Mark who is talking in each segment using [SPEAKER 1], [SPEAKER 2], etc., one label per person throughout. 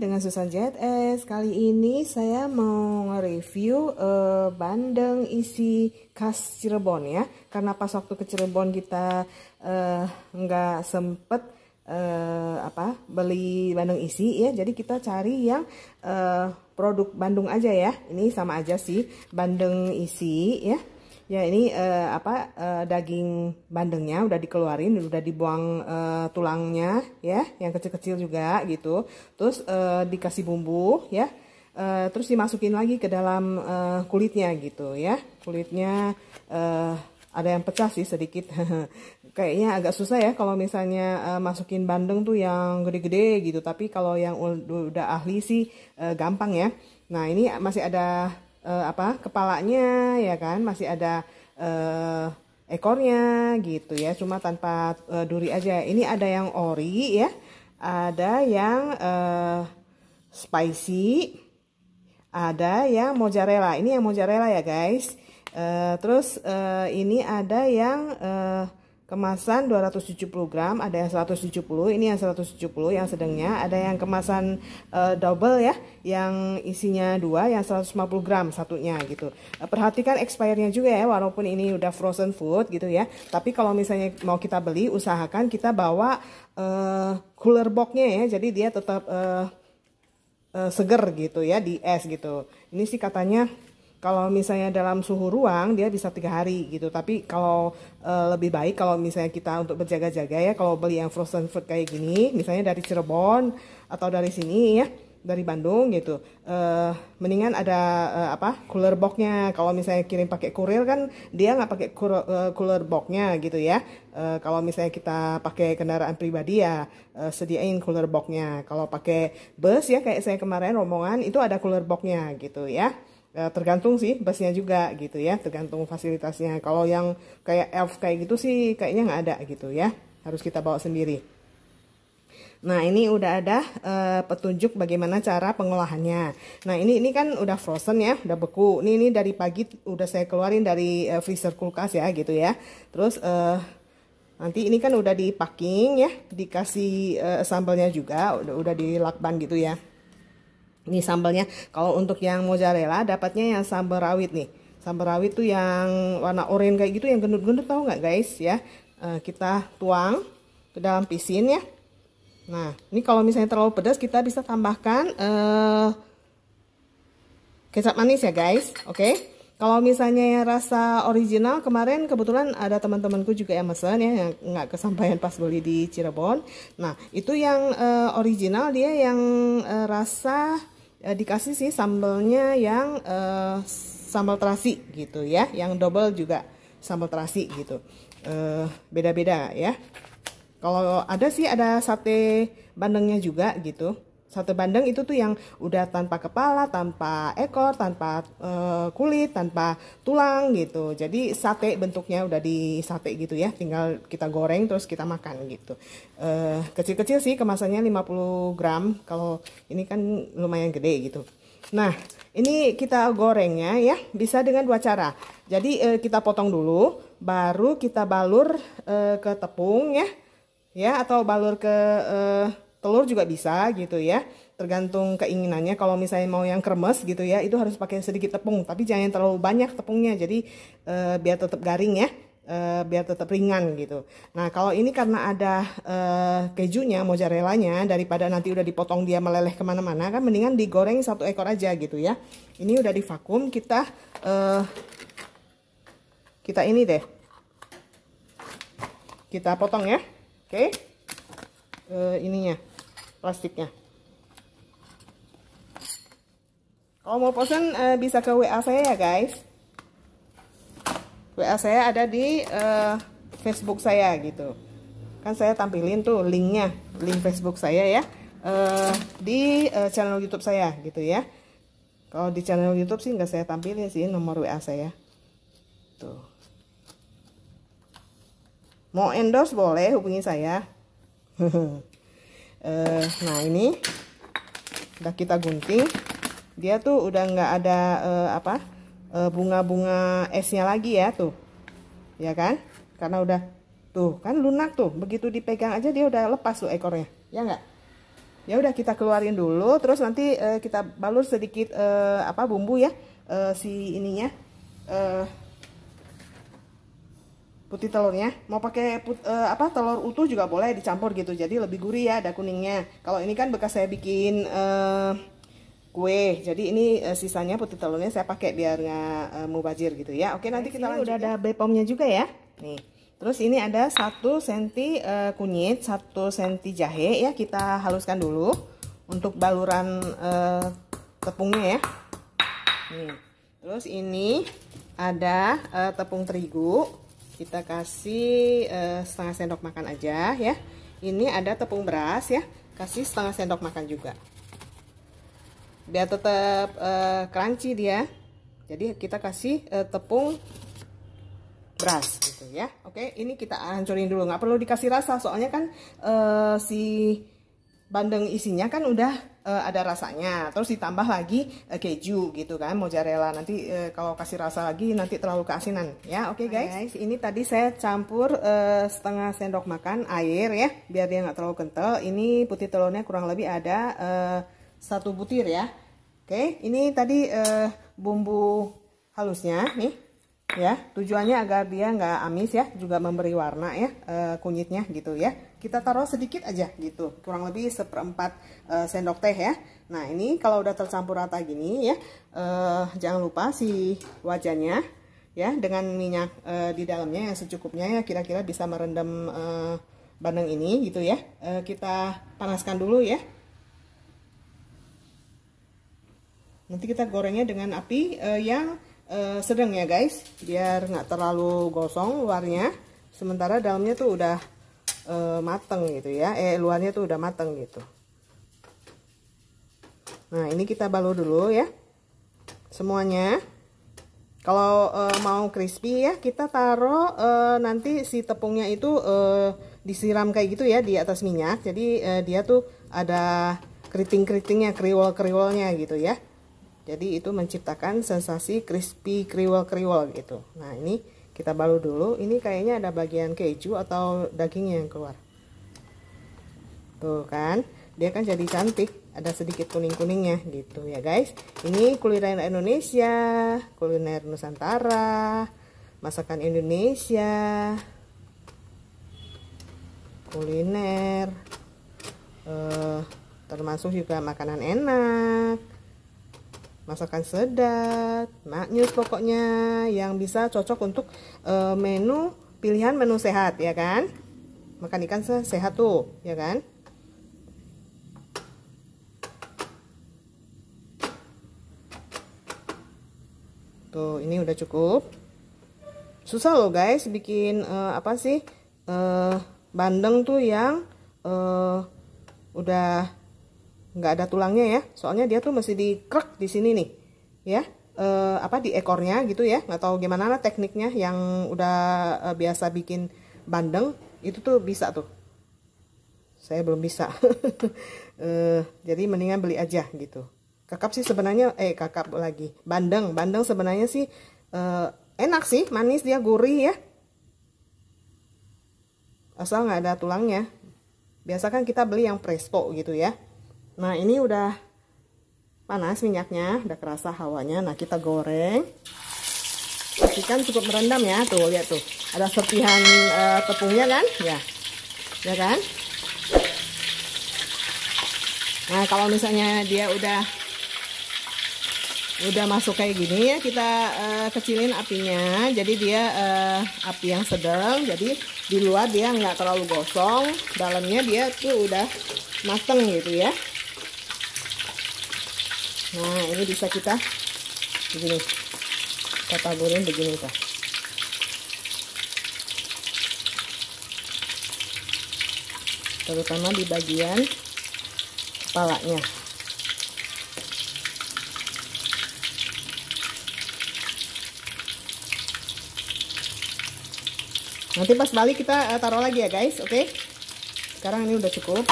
[SPEAKER 1] dengan Susan ZS Kali ini saya mau nge-review uh, bandeng isi khas Cirebon ya Karena pas waktu ke Cirebon kita uh, nggak sempet uh, apa beli bandeng isi ya Jadi kita cari yang uh, produk Bandung aja ya Ini sama aja sih bandeng isi ya ya ini uh, apa uh, daging bandengnya udah dikeluarin udah dibuang uh, tulangnya ya yang kecil-kecil juga gitu terus uh, dikasih bumbu ya uh, terus dimasukin lagi ke dalam uh, kulitnya gitu ya kulitnya uh, ada yang pecah sih sedikit kayaknya agak susah ya kalau misalnya uh, masukin bandeng tuh yang gede-gede gitu tapi kalau yang udah ahli sih uh, gampang ya nah ini masih ada uh, apa kepalanya ya kan masih ada uh, ekornya gitu ya cuma tanpa uh, duri aja ini ada yang ori ya ada yang uh, spicy ada yang mozzarella ini yang mozzarella ya guys uh, terus uh, ini ada yang uh, kemasan 270 gram, ada yang 170, ini yang 170 yang sedangnya, ada yang kemasan uh, double ya, yang isinya dua, yang 150 gram satunya gitu. Uh, perhatikan expirednya juga ya, walaupun ini udah frozen food gitu ya, tapi kalau misalnya mau kita beli, usahakan kita bawa uh, cooler boxnya ya, jadi dia tetap uh, uh, seger gitu ya di es gitu. Ini sih katanya kalau misalnya dalam suhu ruang dia bisa tiga hari gitu. Tapi kalau e, lebih baik kalau misalnya kita untuk berjaga-jaga ya kalau beli yang frozen food kayak gini, misalnya dari Cirebon atau dari sini ya, dari Bandung gitu. E, mendingan ada e, apa cooler boxnya. Kalau misalnya kirim pakai kurir kan dia nggak pakai cooler boxnya gitu ya. E, kalau misalnya kita pakai kendaraan pribadi ya e, sediain cooler boxnya. Kalau pakai bus ya kayak saya kemarin rombongan itu ada cooler boxnya gitu ya. Eh, tergantung sih busnya juga gitu ya tergantung fasilitasnya kalau yang kayak elf kayak gitu sih kayaknya nggak ada gitu ya harus kita bawa sendiri Nah ini udah ada uh, petunjuk bagaimana cara pengolahannya. Nah ini ini kan udah frozen ya, udah beku. Ini ini dari pagi udah saya keluarin dari uh, freezer kulkas ya gitu ya. Terus uh, nanti ini kan udah di packing ya, dikasih uh, sambalnya juga, udah udah dilakban gitu ya ini sambalnya. Kalau untuk yang mozzarella dapatnya yang sambal rawit nih. Sambal rawit tuh yang warna oranye kayak gitu yang gendut-gendut tahu nggak guys ya. Eh, kita tuang ke dalam pisin ya. Nah, ini kalau misalnya terlalu pedas kita bisa tambahkan uh, kecap manis ya guys, oke? Okay? Kalau misalnya yang rasa original kemarin kebetulan ada teman-temanku juga yang mesen ya yang nggak kesampaian pas beli di Cirebon. Nah itu yang uh, original dia yang uh, rasa ya, dikasih sih sambelnya yang uh, sambal terasi gitu ya yang double juga sambal terasi gitu eh, beda-beda uh, ya kalau ada sih ada sate bandengnya juga gitu sate bandeng itu tuh yang udah tanpa kepala, tanpa ekor, tanpa e, kulit, tanpa tulang gitu. Jadi sate bentuknya udah di sate gitu ya, tinggal kita goreng terus kita makan gitu. Eh, kecil-kecil sih kemasannya 50 gram, kalau ini kan lumayan gede gitu. Nah, ini kita gorengnya ya, bisa dengan dua cara. Jadi e, kita potong dulu, baru kita balur e, ke tepung ya. Ya, atau balur ke e, telur juga bisa gitu ya tergantung keinginannya kalau misalnya mau yang kremes gitu ya itu harus pakai sedikit tepung tapi jangan terlalu banyak tepungnya jadi e, biar tetap garing ya e, biar tetap ringan gitu nah kalau ini karena ada e, kejunya mozzarellanya daripada nanti udah dipotong dia meleleh kemana-mana kan mendingan digoreng satu ekor aja gitu ya ini udah divakum kita e, kita ini deh kita potong ya oke okay. e, ininya plastiknya kalau mau pesan uh, bisa ke WA saya ya guys WA saya ada di uh, Facebook saya gitu kan saya tampilin tuh linknya link Facebook saya ya uh, di uh, channel YouTube saya gitu ya kalau di channel YouTube sih nggak saya tampilin sih nomor WA saya tuh mau endorse boleh hubungi saya Uh, nah ini udah kita gunting dia tuh udah nggak ada uh, apa eh, bunga-bunga uh, esnya lagi ya tuh ya kan karena udah tuh kan lunak tuh begitu dipegang aja dia udah lepas tuh ekornya ya nggak ya udah kita keluarin dulu terus nanti uh, kita balur sedikit uh, apa bumbu ya uh, si ininya Uh, putih telurnya mau pakai put, uh, apa telur utuh juga boleh dicampur gitu jadi lebih gurih ya ada kuningnya kalau ini kan bekas saya bikin uh, kue jadi ini uh, sisanya putih telurnya saya pakai biar nggak uh, mubazir gitu ya oke nanti kita lanjut udah ya. ada bepomnya juga ya nih terus ini ada satu senti uh, kunyit satu senti jahe ya kita haluskan dulu untuk baluran uh, tepungnya ya nih terus ini ada uh, tepung terigu kita kasih uh, setengah sendok makan aja ya ini ada tepung beras ya kasih setengah sendok makan juga biar tetap uh, eh, crunchy dia jadi kita kasih uh, tepung beras gitu ya oke ini kita hancurin dulu nggak perlu dikasih rasa soalnya kan uh, si bandeng isinya kan udah e, ada rasanya terus ditambah lagi e, keju gitu kan mozzarella nanti e, kalau kasih rasa lagi nanti terlalu keasinan ya oke okay, guys. guys ini tadi saya campur e, setengah sendok makan air ya biar dia nggak terlalu kental ini putih telurnya kurang lebih ada e, satu butir ya oke okay, ini tadi e, bumbu halusnya nih ya tujuannya agar dia nggak amis ya juga memberi warna ya e, kunyitnya gitu ya kita taruh sedikit aja gitu kurang lebih seperempat e, sendok teh ya nah ini kalau udah tercampur rata gini ya e, jangan lupa si wajannya ya dengan minyak e, di dalamnya yang secukupnya ya kira-kira bisa merendam e, bandeng ini gitu ya e, kita panaskan dulu ya nanti kita gorengnya dengan api e, yang uh, sedang ya guys biar nggak terlalu gosong luarnya sementara dalamnya tuh udah uh, mateng gitu ya eh luarnya tuh udah mateng gitu nah ini kita balur dulu ya semuanya kalau e, mau crispy ya kita taruh e, nanti si tepungnya itu e, disiram kayak gitu ya di atas minyak jadi dia tuh ada keriting-keritingnya kriwol-kriwolnya gitu ya jadi itu menciptakan sensasi crispy kriwel-kriwel gitu nah ini kita balut dulu ini kayaknya ada bagian keju atau dagingnya yang keluar tuh kan dia kan jadi cantik ada sedikit kuning-kuningnya gitu ya guys ini kuliner Indonesia kuliner Nusantara masakan Indonesia kuliner eh, termasuk juga makanan enak masakan sedap, maknyus pokoknya yang bisa cocok untuk uh, menu pilihan menu sehat ya kan. Makan ikan sehat tuh ya kan. Tuh ini udah cukup. Susah loh guys bikin uh, apa sih Uh, bandeng tuh yang uh, udah nggak ada tulangnya ya soalnya dia tuh masih dikrek di sini nih ya e, apa di ekornya gitu ya nggak tahu gimana lah tekniknya yang udah e, biasa bikin bandeng itu tuh bisa tuh saya belum bisa e, jadi mendingan beli aja gitu kakap sih sebenarnya eh kakap lagi bandeng bandeng sebenarnya sih e, enak sih manis dia gurih ya asal nggak ada tulangnya biasa kan kita beli yang presto gitu ya Nah ini udah panas minyaknya, udah kerasa hawanya. Nah kita goreng. Pastikan cukup merendam ya. Tuh lihat tuh, ada serpihan uh, tepungnya kan? Ya, ya kan? Nah kalau misalnya dia udah udah masuk kayak gini ya kita uh, kecilin apinya jadi dia uh, api yang sedang jadi di luar dia nggak terlalu gosong dalamnya dia tuh udah mateng gitu ya nah ini bisa kita begini kita taburin begini pak terutama di bagian kepalanya nanti pas balik kita eh, taruh lagi ya guys oke okay? sekarang ini udah cukup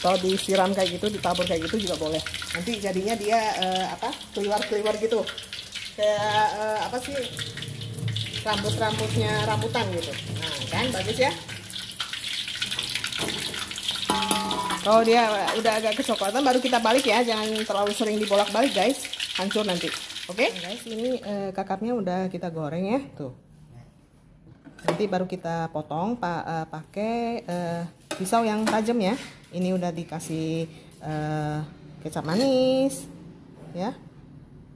[SPEAKER 1] kalau disiram kayak gitu ditabur kayak gitu juga boleh nanti jadinya dia uh, apa keluar-keluar gitu kayak uh, apa sih rambut-rambutnya rambutan gitu nah kan bagus ya kalau dia udah agak kecoklatan baru kita balik ya jangan terlalu sering dibolak-balik guys hancur nanti oke okay? Nah, guys ini uh, kakapnya udah kita goreng ya tuh nanti baru kita potong pa, uh, pakai uh, pisau yang tajam ya ini udah dikasih uh, kecap manis ya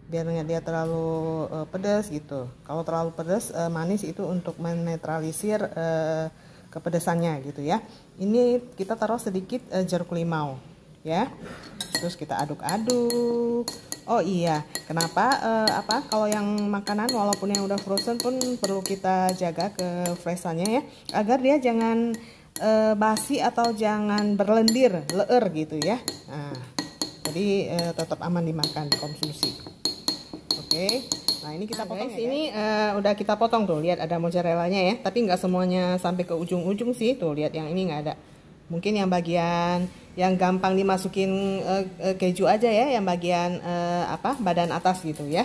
[SPEAKER 1] biar nggak dia terlalu uh, pedas gitu kalau terlalu pedas uh, manis itu untuk menetralisir uh, kepedasannya gitu ya ini kita taruh sedikit uh, jeruk limau ya terus kita aduk-aduk oh iya kenapa uh, apa kalau yang makanan walaupun yang udah frozen pun perlu kita jaga ke fresannya ya agar dia jangan e, basi atau jangan berlendir leer gitu ya nah, jadi e, tetap aman dimakan dikonsumsi oke okay. nah ini kita nah, potong guys, ini e, udah kita potong tuh lihat ada mozzarellanya ya tapi nggak semuanya sampai ke ujung-ujung sih tuh lihat yang ini nggak ada mungkin yang bagian yang gampang dimasukin e, keju aja ya yang bagian e, apa badan atas gitu ya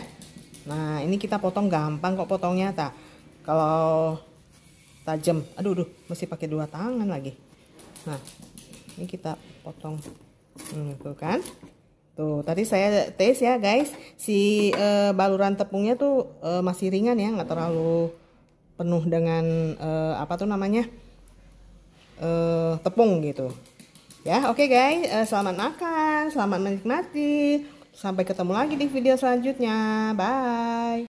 [SPEAKER 1] nah ini kita potong gampang kok potongnya tak kalau tajam aduh aduh, mesti pakai dua tangan lagi nah ini kita potong hmm, tuh kan tuh tadi saya tes ya guys si e, baluran tepungnya tuh e, masih ringan ya nggak terlalu penuh dengan e, apa tuh namanya E, tepung gitu ya oke okay guys selamat makan selamat menikmati sampai ketemu lagi di video selanjutnya bye